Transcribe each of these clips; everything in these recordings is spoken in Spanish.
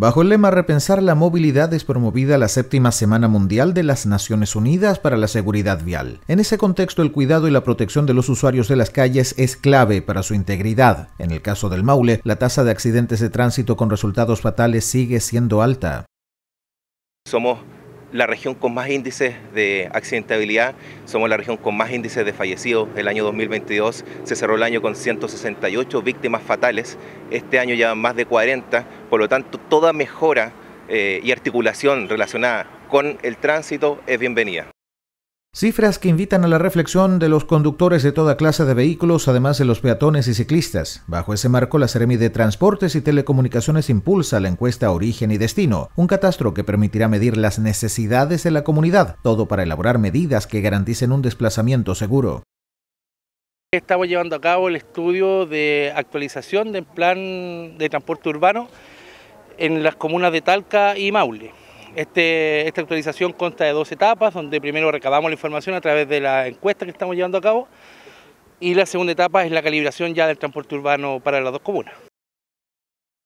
Bajo el lema Repensar la movilidad es promovida la séptima Semana Mundial de las Naciones Unidas para la Seguridad Vial. En ese contexto, el cuidado y la protección de los usuarios de las calles es clave para su integridad. En el caso del Maule, la tasa de accidentes de tránsito con resultados fatales sigue siendo alta. Somos la región con más índices de accidentabilidad, somos la región con más índices de fallecidos. El año 2022 se cerró el año con 168 víctimas fatales, este año ya más de 40, por lo tanto toda mejora eh, y articulación relacionada con el tránsito es bienvenida. Cifras que invitan a la reflexión de los conductores de toda clase de vehículos, además de los peatones y ciclistas. Bajo ese marco, la Seremi de Transportes y Telecomunicaciones impulsa la encuesta Origen y Destino, un catastro que permitirá medir las necesidades de la comunidad, todo para elaborar medidas que garanticen un desplazamiento seguro. Estamos llevando a cabo el estudio de actualización del plan de transporte urbano en las comunas de Talca y Maule. Este, esta actualización consta de dos etapas, donde primero recabamos la información a través de la encuesta que estamos llevando a cabo y la segunda etapa es la calibración ya del transporte urbano para las dos comunas.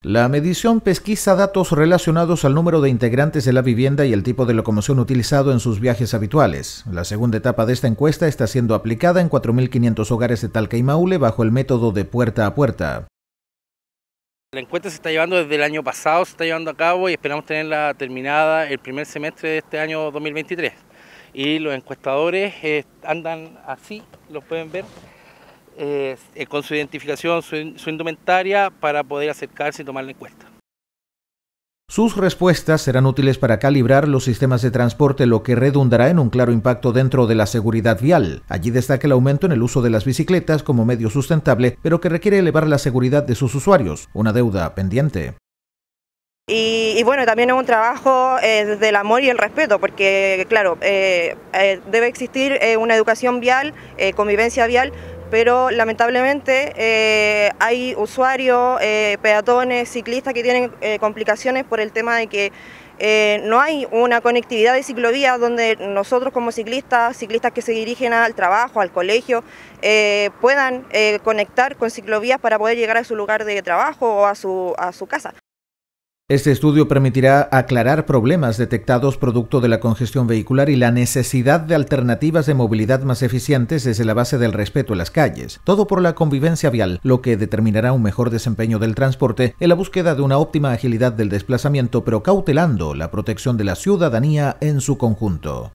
La medición pesquisa datos relacionados al número de integrantes de la vivienda y el tipo de locomoción utilizado en sus viajes habituales. La segunda etapa de esta encuesta está siendo aplicada en 4.500 hogares de Talca y Maule bajo el método de puerta a puerta. La encuesta se está llevando desde el año pasado, se está llevando a cabo y esperamos tenerla terminada el primer semestre de este año 2023. Y los encuestadores eh, andan así, los pueden ver, eh, eh, con su identificación, su indumentaria, para poder acercarse y tomar la encuesta. Sus respuestas serán útiles para calibrar los sistemas de transporte, lo que redundará en un claro impacto dentro de la seguridad vial. Allí destaca el aumento en el uso de las bicicletas como medio sustentable, pero que requiere elevar la seguridad de sus usuarios, una deuda pendiente. Y, bueno, también es un trabajo eh, del amor y el respeto, porque claro, eh, eh, debe existir una educación vial, convivencia vial, pero lamentablemente eh, hay usuarios, eh, peatones, ciclistas que tienen eh, complicaciones por el tema de que no hay una conectividad de ciclovías donde nosotros como ciclistas, ciclistas que se dirigen al trabajo, al colegio, puedan conectar con ciclovías para poder llegar a su lugar de trabajo o a su, a su casa. Este estudio permitirá aclarar problemas detectados producto de la congestión vehicular y la necesidad de alternativas de movilidad más eficientes desde la base del respeto a las calles, todo por la convivencia vial, lo que determinará un mejor desempeño del transporte en la búsqueda de una óptima agilidad del desplazamiento, pero cautelando la protección de la ciudadanía en su conjunto.